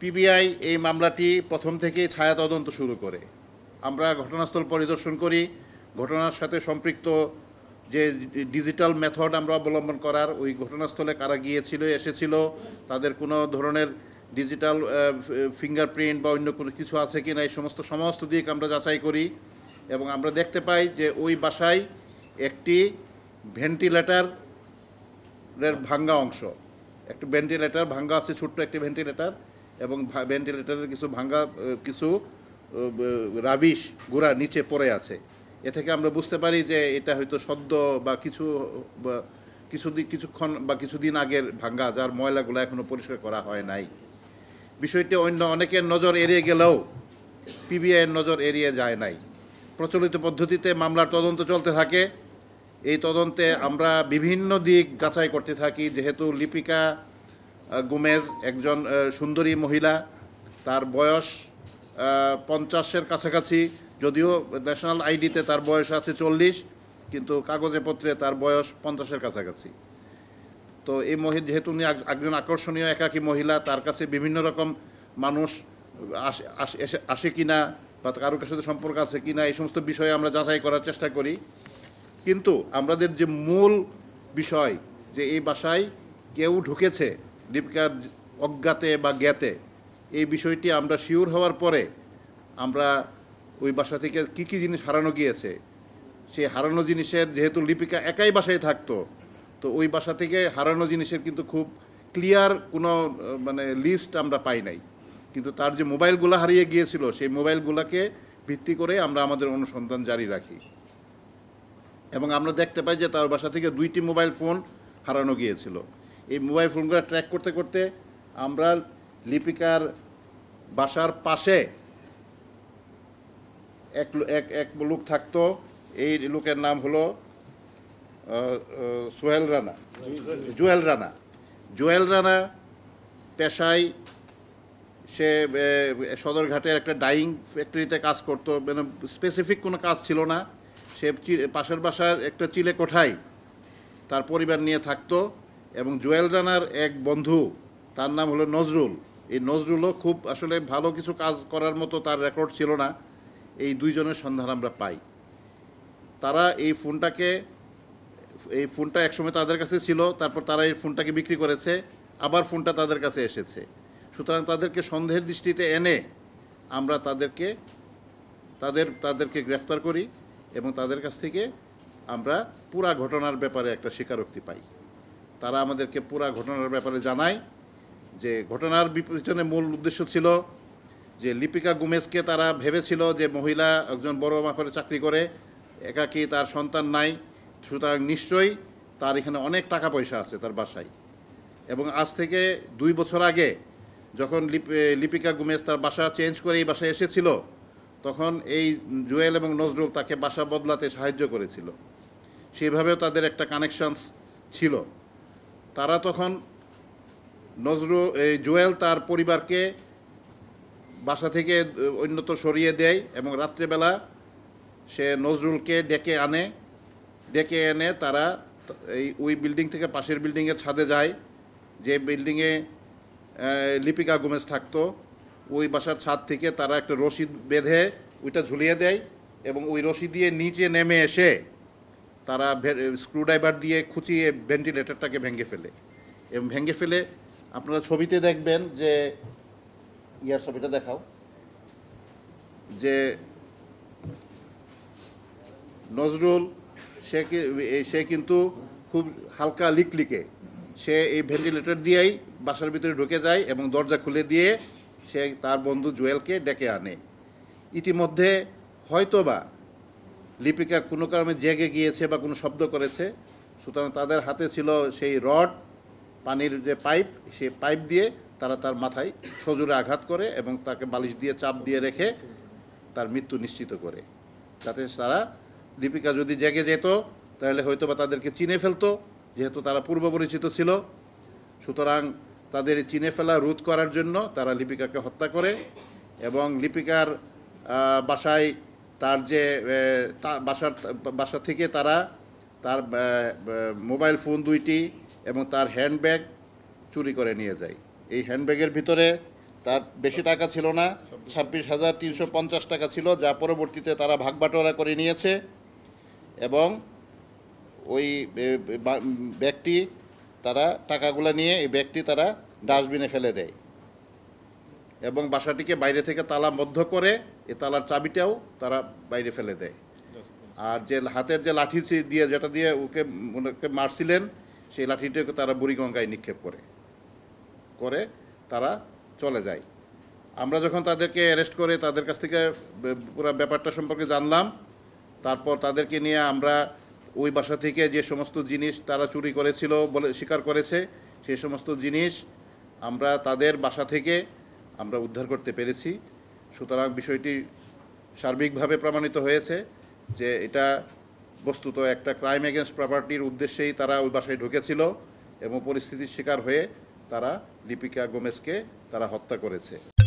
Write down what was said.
PBI এই মামলাটি প্রথম থেকেই ছায়া তদন্ত শুরু করে আমরা ঘটনাস্থল পরিদর্শন করি ঘটনার সাথে সম্পৃক্ত যে ডিজিটাল মেথড আমরা অবলম্বন করার ওই ঘটনাস্থলে কারা গিয়েছিল এসেছিল তাদের কোনো ধরনের ডিজিটাল ফিঙ্গারপ্রিন্ট বা অন্য কোনো কিছু আছে কি না এই সমস্ত সমস্ত দিক আমরা যাচাই করি এবং আমরা দেখতে পাই যে ওই বাসায় একটি ভেন্টিলেটারের ভাঙ্গা অংশ একটি ভেন্টিলেটার ভাঙ্গা আছে ছোট্ট একটি ভেন্টিলেটার এবং ভেন্টিলেটরের কিছু ভাঙ্গা কিছু রাবিশ গুড়া নিচে পড়ে আছে এ থেকে আমরা বুঝতে পারি যে এটা হয়তো সদ্য বা কিছু কিছুদিন কিছুক্ষণ বা কিছুদিন আগের ভাঙ্গা যার ময়লাগুলো এখনও পরিষ্কার করা হয় নাই বিষয়টি অন্য অনেকের নজর এড়িয়ে গেলেও পিবিআইয়ের নজর এড়িয়ে যায় নাই প্রচলিত পদ্ধতিতে মামলার তদন্ত চলতে থাকে এই তদন্তে আমরা বিভিন্ন দিক যাচাই করতে থাকি যেহেতু লিপিকা গোমেজ একজন সুন্দরী মহিলা তার বয়স পঞ্চাশের কাছাকাছি যদিও ন্যাশনাল আইডিতে তার বয়স আছে চল্লিশ কিন্তু কাগজে পত্রে তার বয়স পঞ্চাশের কাছাকাছি তো এই মহিলা যেহেতু উনি একজন আকর্ষণীয় একাকী মহিলা তার কাছে বিভিন্ন রকম মানুষ আসে আসে কি না বা কারোর সাথে সম্পর্ক আছে কি না এই সমস্ত বিষয়ে আমরা যাচাই করার চেষ্টা করি কিন্তু আমাদের যে মূল বিষয় যে এই বাসায় কেউ ঢুকেছে দীপিকার অজ্ঞাতে বা জ্ঞাতে এই বিষয়টি আমরা শিওর হওয়ার পরে আমরা ওই বাসা থেকে কী কী জিনিস হারানো গিয়েছে সেই হারানো জিনিসের যেহেতু লিপিকা একাই বাসায় থাকতো তো ওই বাসা থেকে হারানো জিনিসের কিন্তু খুব ক্লিয়ার কোনো মানে লিস্ট আমরা পাই নাই কিন্তু তার যে মোবাইলগুলো হারিয়ে গিয়েছিল সেই মোবাইলগুলোকে ভিত্তি করে আমরা আমাদের অনুসন্ধান জারি রাখি এবং আমরা দেখতে পাই যে তার বাসা থেকে দুইটি মোবাইল ফোন হারানো গিয়েছিল এই মোবাইল ফোনগুলো ট্র্যাক করতে করতে আমরা লিপিকার বাসার পাশে এক এক এক লোক থাকতো এই লোকের নাম হলো সোহেল রানা জুয়েল রানা জুয়েল রানা পেশায় সে সদরঘাটের একটা ডাইং ফ্যাক্টরিতে কাজ করত মানে স্পেসিফিক কোনো কাজ ছিল না সে পাশের বাসার একটা চিলে কোঠায় তার পরিবার নিয়ে থাকতো এবং জুয়েল রানার এক বন্ধু তার নাম হলো নজরুল এই নজরুলও খুব আসলে ভালো কিছু কাজ করার মতো তার রেকর্ড ছিল না এই দুইজনের সন্ধান আমরা পাই তারা এই ফোনটাকে এই ফোনটা একসময় তাদের কাছে ছিল তারপর তারা এই ফোনটাকে বিক্রি করেছে আবার ফোনটা তাদের কাছে এসেছে সুতরাং তাদেরকে সন্দেহের দৃষ্টিতে এনে আমরা তাদেরকে তাদের তাদেরকে গ্রেফতার করি এবং তাদের কাছ থেকে আমরা পুরা ঘটনার ব্যাপারে একটা স্বীকারোক্তি পাই তারা আমাদেরকে পুরা ঘটনার ব্যাপারে জানায় যে ঘটনার বিপরীতনে মূল উদ্দেশ্য ছিল যে লিপিকা গুমেজকে তারা ভেবেছিল যে মহিলা একজন বড় করে চাকরি করে একাকি তার সন্তান নাই সুতরাং নিশ্চয়ই তার এখানে অনেক টাকা পয়সা আছে তার বাসায় এবং আজ থেকে দুই বছর আগে যখন লিপিকা গুমেজ তার বাসা চেঞ্জ করে এই বাসায় এসেছিল তখন এই জুয়েল এবং নজরুল তাকে বাসা বদলাতে সাহায্য করেছিল সেভাবেও তাদের একটা কানেকশানস ছিল তারা তখন নজরুল এই জুয়েল তার পরিবারকে বাসা থেকে অন্যত সরিয়ে দেয় এবং রাত্রেবেলা সে নজরুলকে ডেকে আনে ডেকে এনে তারা এই ওই বিল্ডিং থেকে পাশের বিল্ডিংয়ের ছাদে যায় যে বিল্ডিংয়ে লিপিকা গুমেজ থাকতো ওই বাসার ছাদ থেকে তারা একটা রশিদ বেঁধে ওইটা ঝুলিয়ে দেয় এবং ওই রশি দিয়ে নিচে নেমে এসে তারা স্ক্রুড্রাইভার দিয়ে খুঁচিয়ে ভেন্টিলেটরটাকে ভেঙে ফেলে এবং ভেঙে ফেলে আপনারা ছবিতে দেখবেন যে ইয়ার ছবিটা দেখাও যে নজরুল সে সে কিন্তু খুব হালকা লিকলিকে সে এই ভেন্টিলেটর দিয়েই বাসার ভিতরে ঢুকে যায় এবং দরজা খুলে দিয়ে সে তার বন্ধু জুয়েলকে ডেকে আনে ইতিমধ্যে হয়তোবা লিপিকা কোনো কারণে জেগে গিয়েছে বা কোনো শব্দ করেছে সুতরাং তাদের হাতে ছিল সেই রড পানির যে পাইপ সেই পাইপ দিয়ে তারা তার মাথায় সজোরে আঘাত করে এবং তাকে বালিশ দিয়ে চাপ দিয়ে রেখে তার মৃত্যু নিশ্চিত করে যাতে তারা লিপিকা যদি জেগে যেত তাহলে হয়তো বা তাদেরকে চিনে ফেলতো যেহেতু তারা পূর্ব পরিচিত ছিল সুতরাং তাদের চিনে ফেলা রোধ করার জন্য তারা লিপিকাকে হত্যা করে এবং লিপিকার বাসায় তার যে বাসার বাসা থেকে তারা তার মোবাইল ফোন দুইটি এবং তার হ্যান্ডব্যাগ চুরি করে নিয়ে যায় এই হ্যান্ডব্যাগের ভিতরে তার বেশি টাকা ছিল না ছাব্বিশ হাজার তিনশো পঞ্চাশ টাকা ছিল যা পরবর্তীতে তারা বাটোয়ারা করে নিয়েছে এবং ওই ব্যাগটি তারা টাকাগুলো নিয়ে এই ব্যাগটি তারা ডাস্টবিনে ফেলে দেয় এবং বাসাটিকে বাইরে থেকে তালাবদ্ধ করে এ তালার চাবিটাও তারা বাইরে ফেলে দেয় আর যে হাতের যে লাঠি দিয়ে যেটা দিয়ে ওকে ওনাকে মারছিলেন সেই লাঠিটাকে তারা বুড়িগঙ্গায় নিক্ষেপ করে করে তারা চলে যায় আমরা যখন তাদেরকে অ্যারেস্ট করে তাদের কাছ থেকে পুরো ব্যাপারটা সম্পর্কে জানলাম তারপর তাদেরকে নিয়ে আমরা ওই বাসা থেকে যে সমস্ত জিনিস তারা চুরি করেছিল বলে স্বীকার করেছে সেই সমস্ত জিনিস আমরা তাদের বাসা থেকে আমরা উদ্ধার করতে পেরেছি সুতরাং বিষয়টি সার্বিকভাবে প্রমাণিত হয়েছে যে এটা বস্তুত একটা ক্রাইম এগেনস্ট প্রপার্টির উদ্দেশ্যেই তারা ওই বাসায় ঢুকেছিল এবং পরিস্থিতির শিকার হয়ে তারা লিপিকা গোমেজকে তারা হত্যা করেছে